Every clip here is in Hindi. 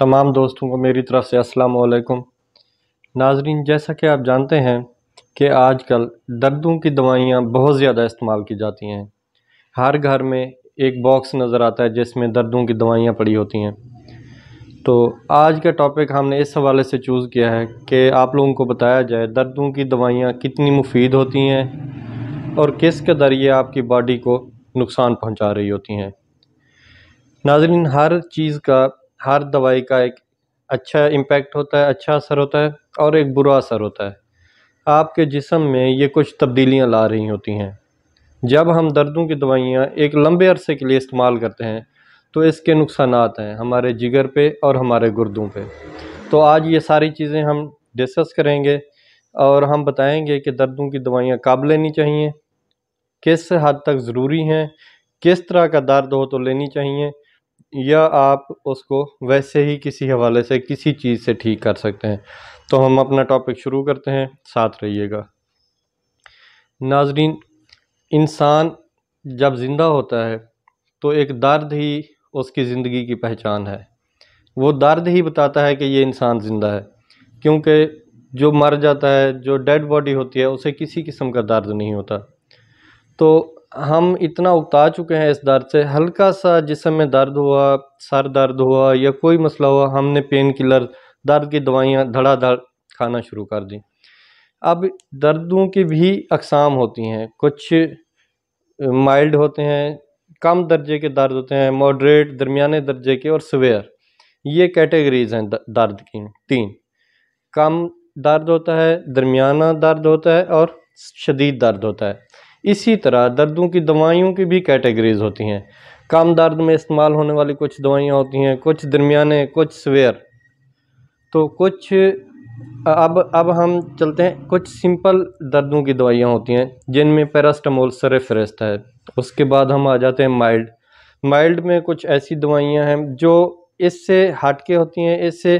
तमाम दोस्तों को मेरी तरफ़ से अस्सलाम वालेकुम नाजरीन जैसा कि आप जानते हैं कि आजकल दर्दों की दवाइयाँ बहुत ज़्यादा इस्तेमाल की जाती हैं हर घर में एक बॉक्स नज़र आता है जिसमें दर्दों की दवाइयाँ पड़ी होती हैं तो आज का टॉपिक हमने इस हवाले से चूज़ किया है कि आप लोगों को बताया जाए दर्दों की दवाइयाँ कितनी मुफीद होती हैं और किस कदर ये आपकी बॉडी को नुकसान पहुँचा रही होती हैं नाजरीन हर चीज़ का हर दवाई का एक अच्छा इम्पेक्ट होता है अच्छा असर होता है और एक बुरा असर होता है आपके जिसम में ये कुछ तब्दीलियाँ ला रही होती हैं जब हम दर्दों की दवाइयाँ एक लंबे अरसे के लिए इस्तेमाल करते हैं तो इसके नुकसान हैं हमारे जिगर पे और हमारे गुर्दों पे तो आज ये सारी चीज़ें हम डिस्कस करेंगे और हम बताएंगे कि दर्दों की दवाइयाँ कब लेनी चाहिए किस हद तक ज़रूरी हैं किस तरह का दर्द हो तो लेनी चाहिए या आप उसको वैसे ही किसी हवाले से किसी चीज़ से ठीक कर सकते हैं तो हम अपना टॉपिक शुरू करते हैं साथ रहिएगा नाजरीन इंसान जब ज़िंदा होता है तो एक दर्द ही उसकी ज़िंदगी की पहचान है वो दर्द ही बताता है कि ये इंसान ज़िंदा है क्योंकि जो मर जाता है जो डेड बॉडी होती है उसे किसी किस्म का दर्द नहीं होता तो हम इतना उकता चुके हैं इस दर्द से हल्का सा जिसम में दर्द हुआ सर दर्द हुआ या कोई मसला हुआ हमने पेन किलर दर्द की दवाइयाँ धड़ाधड़ खाना शुरू कर दी अब दर्दों की भी अकसाम होती हैं कुछ माइल्ड होते हैं कम दर्जे के दर्द होते हैं मॉडरेट दरमियाने दर्जे के और सवेयर ये कैटेगरीज़ हैं दर्द की तीन कम दर्द होता है दरमियाना दर्द होता है और शदीद दर्द होता है इसी तरह दर्दों की दवाइयों की भी कैटेगरीज़ होती हैं कम दर्द में इस्तेमाल होने वाली कुछ दवाइयाँ होती हैं कुछ दरमियाने कुछ सवेयर तो कुछ अब अब हम चलते हैं कुछ सिंपल दर्दों की दवाइयाँ होती हैं जिनमें पैरास्टामोल सर फहरिस्त है उसके बाद हम आ जाते हैं माइल्ड माइल्ड में कुछ ऐसी दवाइयाँ हैं जो इससे हटके होती हैं इससे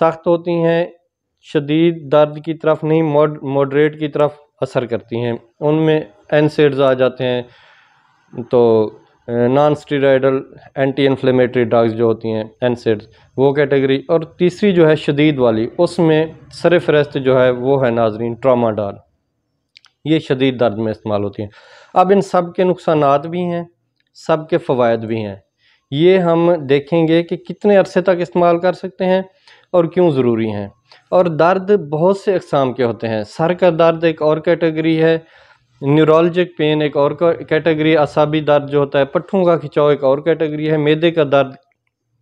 सख्त होती हैं शदीद दर्द की तरफ नहीं मॉड मॉडरेट की तरफ असर करती हैं उनमें एनसेड्स आ जाते हैं तो non steroidal anti inflammatory drugs जो होती हैं एनसेड्स वो कैटेगरी और तीसरी जो है शदीद वाली उसमें सरफरस्त जो है वो है नाजरीन ट्रामा ये शदीद दर्द में इस्तेमाल होती हैं अब इन सब के नुकसान भी हैं सब के फ़वाद भी हैं ये हम देखेंगे कि कितने अरसे तक इस्तेमाल कर सकते हैं और क्यों ज़रूरी हैं और दर्द बहुत से अकसाम के होते हैं सर का दर्द एक और कैटेगरी है न्यूरोलॉजिक पेन एक और कैटेगरी असाबी दर्द जो होता है पट्ठों का खिंचाव एक और कैटेगरी है मैदे का दर्द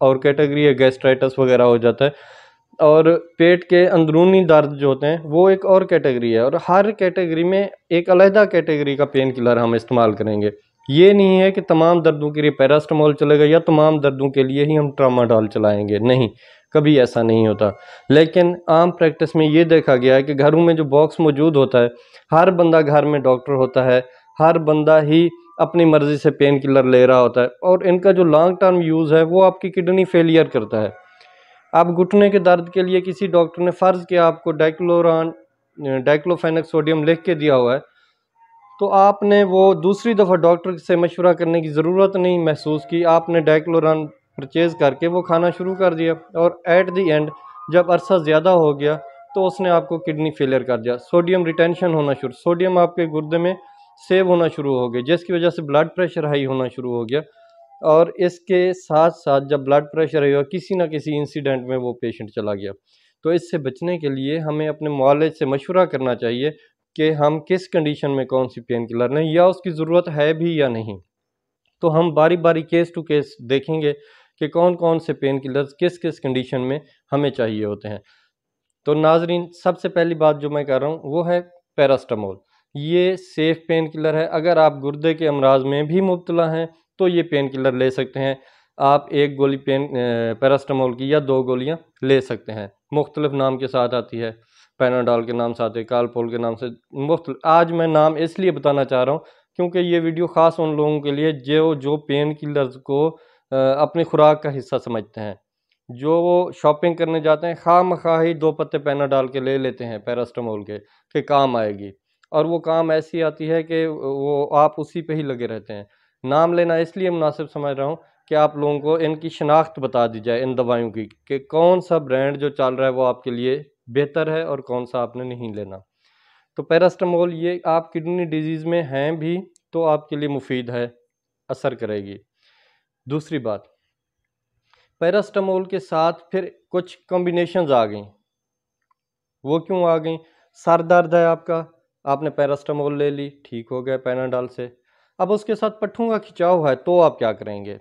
और कैटेगरी है गैस्ट्राइटस वगैरह हो जाता है और पेट के अंदरूनी दर्द जो होते हैं वो एक और कैटेगरी है और हर कैटेगरी में एक अलहदा कैटेगरी का पेन किलर हम इस्तेमाल करेंगे ये नहीं है कि तमाम दर्दों के लिए पैरास्टामोल चलेगा या तमाम दर्दों के लिए ही हम ट्रामाडॉल चलाएंगे चलाएँगे नहीं कभी ऐसा नहीं होता लेकिन आम प्रैक्टिस में ये देखा गया है कि घरों में जो बॉक्स मौजूद होता है हर बंदा घर में डॉक्टर होता है हर बंदा ही अपनी मर्ज़ी से पेन किलर ले रहा होता है और इनका जो लॉन्ग टर्म यूज़ है वो आपकी किडनी फेलियर करता है आप घुटने के दर्द के लिए किसी डॉक्टर ने फ़र्ज़ किया आपको डाइक्लोरान डाइक्लोफेनिक सोडियम लिख के दिया हुआ है तो आपने वो दूसरी दफ़ा डॉक्टर से मशवरा करने की ज़रूरत नहीं महसूस की आपने डाइक्लोरान परचेज़ करके वो खाना शुरू कर दिया और एट दी एंड जब अरसा ज़्यादा हो गया तो उसने आपको किडनी फेलियर कर दिया सोडियम रिटेंशन होना शुरू सोडियम आपके गुर्दे में सेव होना शुरू हो गया जिसकी वजह से ब्लड प्रेशर हाई होना शुरू हो गया और इसके साथ साथ जब ब्लड प्रेशर हाई हुआ किसी ना किसी इंसिडेंट में वो पेशेंट चला गया तो इससे बचने के लिए हमें अपने मॉलेज से मशवरा करना चाहिए कि हम किस कंडीशन में कौन सी पेन किलर लें या उसकी ज़रूरत है भी या नहीं तो हम बारी बारी केस टू केस देखेंगे कि कौन कौन से पेन किलर्स किस किस कंडीशन में हमें चाहिए होते हैं तो नाजरीन सबसे पहली बात जो मैं कर रहा हूँ वो है पैरास्टामोल ये सेफ़ पेन किलर है अगर आप गुर्दे के अमराज में भी मुबतला हैं तो ये पेन किलर ले सकते हैं आप एक गोली पेन पैरास्टामोल की या दो गोलियाँ ले सकते हैं मुख्तलिफ नाम के साथ आती है पैनाडॉल के नाम से आते कालपोल के नाम से मुख्त आज मैं नाम इसलिए बताना चाह रहा हूँ क्योंकि ये वीडियो ख़ास उन लोगों के लिए जो जो पेन किलर्स को अपनी खुराक का हिस्सा समझते हैं जो वो शॉपिंग करने जाते हैं खा मखा ही दो पत्ते पैना डाल के ले लेते हैं पैरास्टामोल के कि काम आएगी और वो काम ऐसी आती है कि वो आप उसी पे ही लगे रहते हैं नाम लेना इसलिए मुनासिब समझ रहा हूँ कि आप लोगों को इनकी शनाख्त बता दी जाए इन दवाइयों की कि कौन सा ब्रांड जो चल रहा है वो आपके लिए बेहतर है और कौन सा आपने नहीं लेना तो पैरास्टामोल ये आप किडनी डिजीज़ में हैं भी तो आपके लिए मुफीद है असर करेगी दूसरी बात पैरास्टामोल के साथ फिर कुछ कॉम्बिनेशन आ गई वो क्यों आ गई सर दर्द है आपका आपने पैरास्टामोल ले ली ठीक हो गया पैनाडाल से अब उसके साथ पट्ठों का खिंचाव है तो आप क्या करेंगे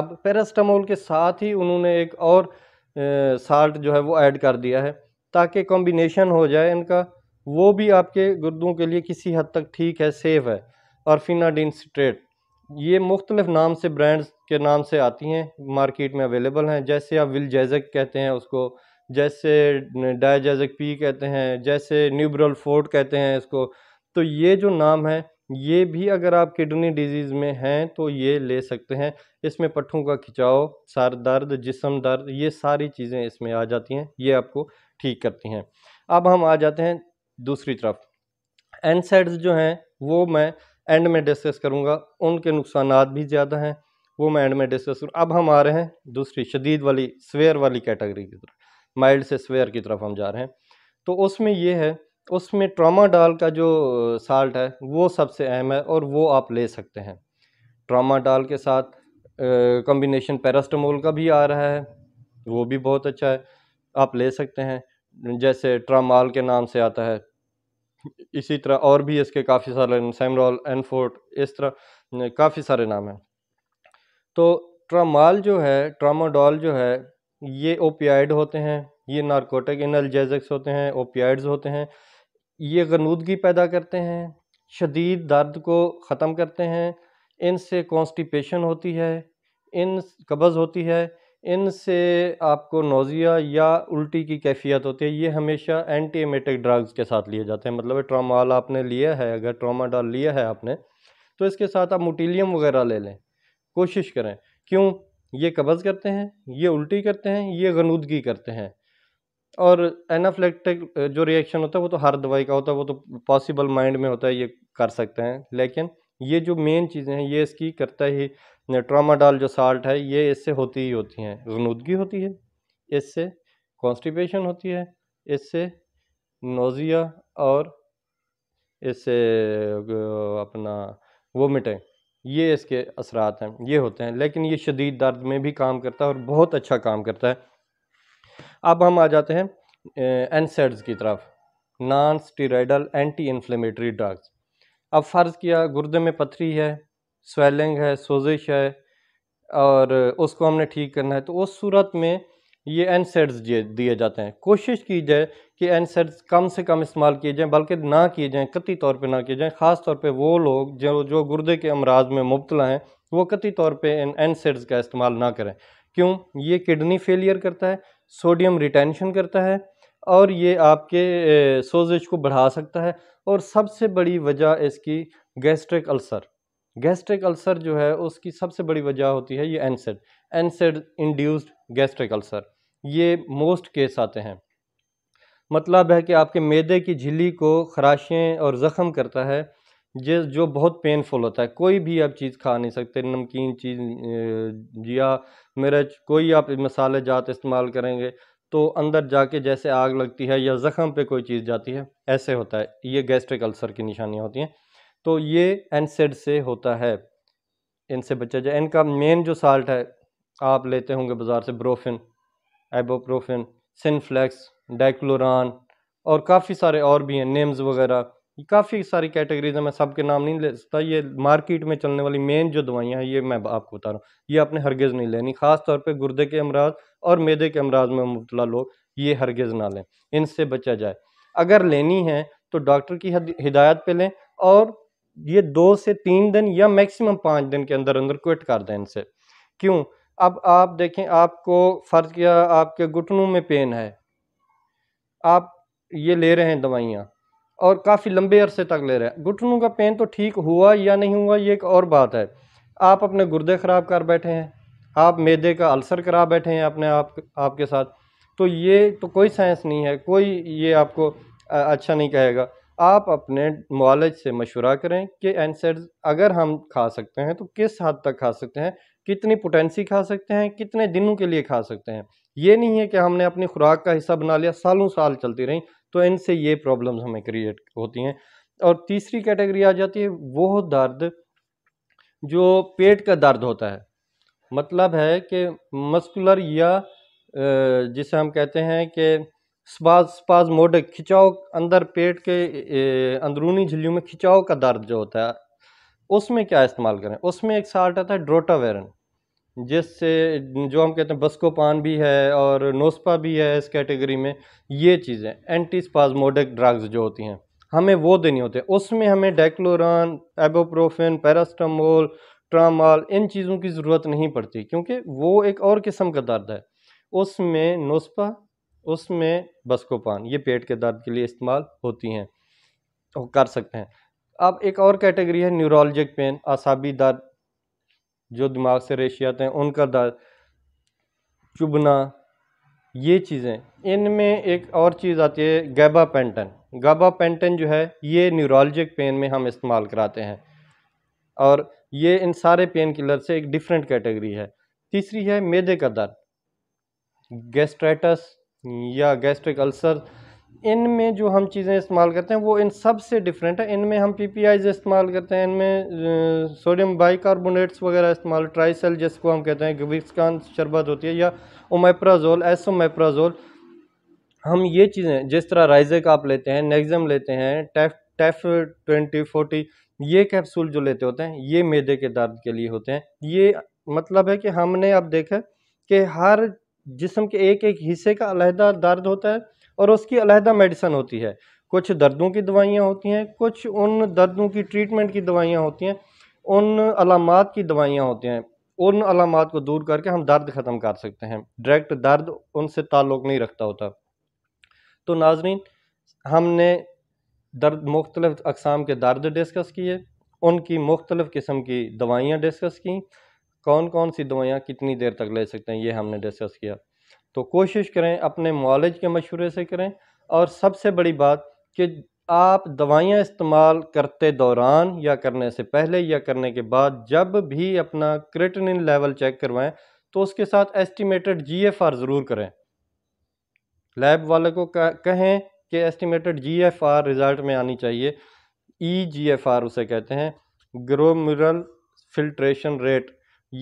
अब पैरास्टामोल के साथ ही उन्होंने एक और साल्ट जो है वो ऐड कर दिया है ताकि कॉम्बिनेशन हो जाए इनका वो भी आपके गुर्दों के लिए किसी हद तक ठीक है सेफ़ है और फिनाडिन स्ट्रेट ये मुख्तलिफ़ नाम से ब्रांड्स के नाम से आती हैं मार्केट में अवेलेबल हैं जैसे आप विल जैजक कहते हैं उसको जैसे डायजैजक पी कहते हैं जैसे न्यूब्रल फोर्ट कहते हैं इसको तो ये जो नाम है ये भी अगर आप किडनी डिजीज़ में हैं तो ये ले सकते हैं इसमें पट्ठों का खिंचाव सर दर्द जिसम दर्द ये सारी चीज़ें इसमें आ जाती हैं ये आपको ठीक करती हैं अब हम आ जाते हैं दूसरी तरफ एनसेड्स जो हैं वो मैं एंड में डिस्कस करूँगा उनके नुकसान भी ज़्यादा हैं वो मैं एंड में डिस्कस करूँ अब हम आ रहे हैं दूसरी शदीद वाली स्वेयर वाली कैटेगरी की तरफ माइल्ड से स्वेयर की तरफ हम जा रहे हैं तो उसमें ये है उसमें ट्रामा डाल का जो साल्ट है वो सबसे अहम है और वो आप ले सकते हैं ट्रामा डाल के साथ कम्बिनेशन पैरास्टामोल का भी आ रहा है वो भी बहुत अच्छा है आप ले सकते हैं जैसे ट्रामाल के नाम से आता है इसी तरह और भी इसके काफ़ी सारे सैमरॉल एनफोर्ट इस तरह काफ़ी सारे नाम हैं तो ट्रामाल जो है ट्रामाडॉल जो है ये ओपियाइड होते हैं ये नारकोटिक इनलजेजिक्स होते हैं ओपियाइड्स होते हैं ये गनूदगी पैदा करते हैं शदीद दर्द को ख़त्म करते हैं इनसे कॉन्स्टिपेशन होती है इन कब्ज़ होती है इनसे आपको नोज़िया या उल्टी की कैफियत होती है ये हमेशा एंटीमेटिक ड्रग्स के साथ लिए जाते हैं मतलब ट्रामाल आपने लिया है अगर ट्रामा डाल लिया है आपने तो इसके साथ आप मोटीलियम वगैरह ले लें कोशिश करें क्यों ये कब्ज़ करते हैं ये उल्टी करते हैं ये गनूदगी करते हैं और एनाफ्लेक्टिक जो रिएक्शन होता है वो तो हर दवाई का होता है वो तो पॉसिबल माइंड में होता है ये कर सकते हैं लेकिन ये जो मेन चीज़ें हैं ये इसकी करता ही ट्रामाडाल जो साल्ट है ये इससे होती ही होती हैं रनूदगी होती है इससे कॉन्स्टिपेशन होती है इससे नोज़िया और इससे अपना वोमिटें ये इसके असरात हैं ये होते हैं लेकिन ये शदीद दर्द में भी काम करता है और बहुत अच्छा काम करता है अब हम आ जाते हैं एनसेड्स की तरफ non steroidal anti inflammatory drugs अब फ़र्ज़ किया गुर्दे में पथरी है स्वेलिंग है सोजिश है और उसको हमने ठीक करना है तो उस सूरत में ये एनसेड्स दिए जाते हैं कोशिश की जाए कि एनसेड्स कम से कम इस्तेमाल किए जाएँ बल्कि ना किए जाएँ कती तौर पे ना किए जाएँ ख़ास तौर पे वो लोग जो जो गुर्दे के अमराज में मुबतला हैं वो कती तौर पे इन एनसेड्स का इस्तेमाल ना करें क्यों ये किडनी फेलियर करता है सोडियम रिटेंशन करता है और ये आपके सोजिश को बढ़ा सकता है और सबसे बड़ी वजह इसकी गैस्ट्रिक अल्सर गैस्ट्रिक अल्सर जो है उसकी सबसे बड़ी वजह होती है ये NSAID NSAID induced gastric ulcer ये मोस्ट केस आते हैं मतलब है कि आपके मैदे की झिल्ली को खराशें और ज़ख़म करता है जो जो बहुत पेनफुल होता है कोई भी आप चीज़ खा नहीं सकते नमकीन चीज़ जिया मिर्च कोई आप मसाले जात इस्तेमाल करेंगे तो अंदर जाके जैसे आग लगती है या ज़ख़म पे कोई चीज़ जाती है ऐसे होता है ये गैस्ट्रिक अल्सर की निशानियाँ होती हैं तो ये एनसेड से होता है इनसे बचा जाए इनका मेन जो साल्ट है आप लेते होंगे बाज़ार से ब्रोफिन एबोप्रोफिन सिनफ्लैक्स डाइक्लोरान और काफ़ी सारे और भी हैं नेम्स वगैरह काफ़ी सारी कैटेगरीज है मैं सबके नाम नहीं ले सकता ये मार्केट में चलने वाली मेन जो दवाइयाँ हैं ये मैं आपको बता रहा हूँ ये आपने हरगेज नहीं लेनी ख़ास तौर पे गुर्दे के अमराज और मैदे के अमराज में मुबतला लोग ये हरगेज ना लें इनसे बचा जाए अगर लेनी है तो डॉक्टर की हिदायत पर लें और ये दो से तीन दिन या मैक्सिमम पाँच दिन के अंदर अंदर क्विट कर दें इनसे क्यों अब आप देखें आपको फ़र्ज किया आपके घुटनों में पेन है आप ये ले रहे हैं दवाइयाँ और काफ़ी लंबे अरसे तक ले रहे हैं घुटनों का पेन तो ठीक हुआ या नहीं हुआ ये एक और बात है आप अपने गुर्दे ख़राब कर बैठे हैं आप मैदे का अल्सर करा बैठे हैं अपने आप आपके साथ तो ये तो कोई साइंस नहीं है कोई ये आपको अच्छा नहीं कहेगा आप अपने मालज से मशवरा करें कि एनसेड अगर हम खा सकते हैं तो किस हद तक खा सकते हैं कितनी पोटेंसी खा सकते हैं कितने दिनों के लिए खा सकते हैं ये नहीं है कि हमने अपनी खुराक का हिस्सा बना लिया सालों साल चलती रहीं तो इनसे ये प्रॉब्लम्स हमें क्रिएट होती हैं और तीसरी कैटेगरी आ जाती है वो दर्द जो पेट का दर्द होता है मतलब है कि मस्कुलर या जिसे हम कहते हैं कि स्पाज स्पाज मोड खिंचाव अंदर पेट के अंदरूनी झिल्लियों में खिंचाव का दर्द जो होता है उसमें क्या इस्तेमाल करें उसमें एक साल्ट आता है ड्रोटावेरन जिससे जो हम कहते हैं बस्कोपान भी है और नोस्पा भी है इस कैटेगरी में ये चीज़ें एंटी स्पाजमोडिक ड्रग्स जो होती हैं हमें वो देनी होती है उसमें हमें डेक्लोरान एबोप्रोफिन पैरास्टामोल ट्रामाल इन चीज़ों की ज़रूरत नहीं पड़ती क्योंकि वो एक और किस्म का दर्द है उसमें नोस्पा उसमें बस्कोपान ये पेट के दर्द के लिए इस्तेमाल होती हैं कर सकते हैं अब एक और कैटेगरी है न्यूरोलॉजिक पेन आसाबी दर्द जो दिमाग से रेशे आते हैं उनका दर्द चुभना ये चीज़ें इनमें एक और चीज़ आती है गैबा पेंटन गाबा पेंटन जो है ये न्यूरोलॉजिक पेन में हम इस्तेमाल कराते हैं और ये इन सारे पेन किलर से एक डिफरेंट कैटेगरी है तीसरी है मेदे का दर्द गैस्ट्राइटस या गैस्ट्रिक अल्सर इन में जो हम चीज़ें इस्तेमाल करते हैं वो इन सब से डिफरेंट है इनमें हम पी पी आईज इस्तेमाल करते हैं इनमें सोडियम बाइकार्बोनेट्स वगैरह इस्तेमाल ट्राइसल जिसको हम कहते हैं गविस्कान शरबत होती है या ओमेप्राजोल एसोमेप्राजोल हम ये चीज़ें जिस तरह राइजेक आप लेते हैं नेगजम लेते हैं टेफ टेफ ट्वेंटी फोर्टी ये कैप्सूल जो लेते होते हैं ये मैदे के दर्द के लिए होते हैं ये मतलब है कि हमने अब देखा कि हर जिसम के एक एक हिस्से का अलहदा दर्द होता है और उसकी अलहदा मेडिसन होती है कुछ दर्दों की दवाइयाँ होती हैं कुछ उन दर्दों की ट्रीटमेंट की दवाइयाँ होती हैं उन अलामत की दवाइयाँ होती हैं उन अलामत को दूर करके हम दर्द ख़त्म कर सकते हैं डायरेक्ट दर्द उनसे ताल्लुक़ नहीं रखता होता तो नाजरीन हमने दर्द मुख्तलिफ़ अकसाम के दर्द डिस्कस किए उनकी मुख्तलिफ़ किस्म की दवाइयाँ डिस्कस की कौन कौन सी दवाइयाँ कितनी देर तक ले सकते हैं ये हमने डिस्कस किया तो कोशिश करें अपने मालज के मशवरे से करें और सबसे बड़ी बात कि आप दवाइयाँ इस्तेमाल करते दौरान या करने से पहले या करने के बाद जब भी अपना क्रिटनिन लेवल चेक करवाएं तो उसके साथ एस्टिमेटेड जीएफआर ज़रूर करें लैब वाले को कहें कि एस्टिमेटेड जीएफआर रिज़ल्ट में आनी चाहिए ई e आर उसे कहते हैं ग्रोमरल फिल्ट्रेशन रेट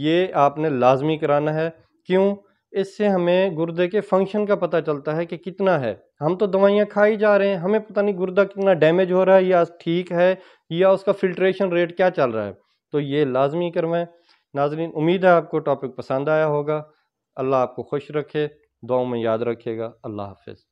ये आपने लाजमी कराना है क्यों इससे हमें गुर्दे के फंक्शन का पता चलता है कि कितना है हम तो दवाइयाँ खा ही जा रहे हैं हमें पता नहीं गुर्दा कितना डैमेज हो रहा है या ठीक है या उसका फिल्ट्रेशन रेट क्या चल रहा है तो ये लाजमी करवाएँ नाजरीन उम्मीद है आपको टॉपिक पसंद आया होगा अल्लाह आपको खुश रखे दुआओं में याद रखिएगा अल्लाह हाफिज़